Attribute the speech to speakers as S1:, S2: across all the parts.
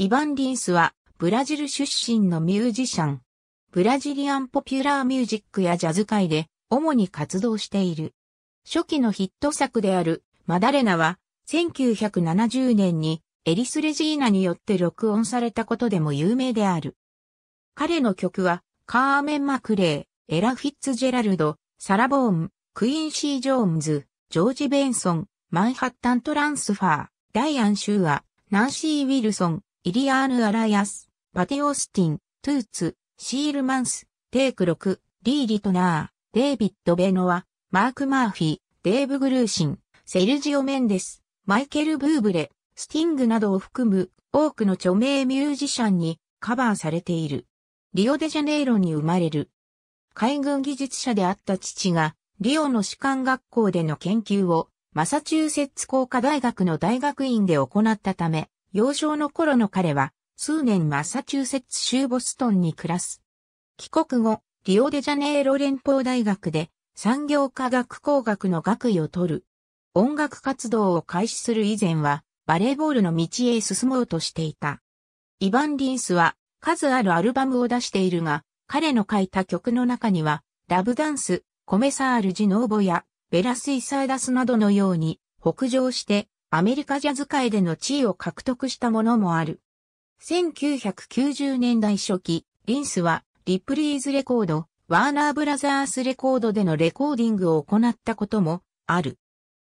S1: イヴァン・リンスは、ブラジル出身のミュージシャン。ブラジリアンポピュラーミュージックやジャズ界で、主に活動している。初期のヒット作である、マダレナは、1970年に、エリス・レジーナによって録音されたことでも有名である。彼の曲は、カーメン・マクレー、エラ・フィッツジェラルド、サラ・ボーン、クイン・シー・ジョーンズ、ジョージ・ベンソン、マンハッタン・トランスファー、ダイアン・シューア、ナンシー・ウィルソン、イリアーヌ・アライアス、パティ・オースティン、トゥーツ、シールマンス、テイクク、リー・リトナー、デイビッド・ベノア、マーク・マーフィー、デーブ・グルーシン、セルジオ・メンデス、マイケル・ブーブレ、スティングなどを含む多くの著名ミュージシャンにカバーされている。リオデジャネイロに生まれる。海軍技術者であった父が、リオの士官学校での研究を、マサチューセッツ工科大学の大学院で行ったため、幼少の頃の彼は、数年マサチューセッツ州ボストンに暮らす。帰国後、リオデジャネイロ連邦大学で産業科学工学の学位を取る。音楽活動を開始する以前は、バレーボールの道へ進もうとしていた。イヴァン・リンスは、数あるアルバムを出しているが、彼の書いた曲の中には、ラブダンス、コメサール・ジノーボや、ベラス・イサーダスなどのように、北上して、アメリカジャズ界での地位を獲得したものもある。1990年代初期、リンスは、リプリーズレコード、ワーナーブラザースレコードでのレコーディングを行ったこともある。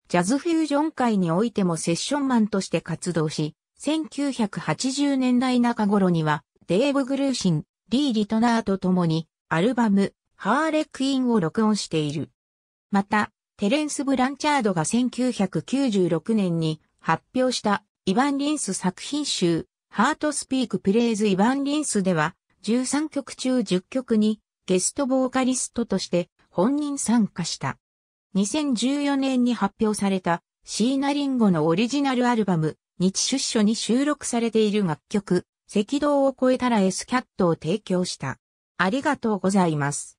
S1: ジャズフュージョン界においてもセッションマンとして活動し、1980年代中頃には、デーブ・グルーシン、リー・リトナーと共に、アルバム、ハーレクイーンを録音している。また、テレンス・ブランチャードが1996年に発表したイヴァン・リンス作品集ハートスピークプレイズ・イヴァン・リンスでは13曲中10曲にゲストボーカリストとして本人参加した。2014年に発表されたシーナリンゴのオリジナルアルバム日出所に収録されている楽曲赤道を越えたら S キャットを提供した。ありがとうございます。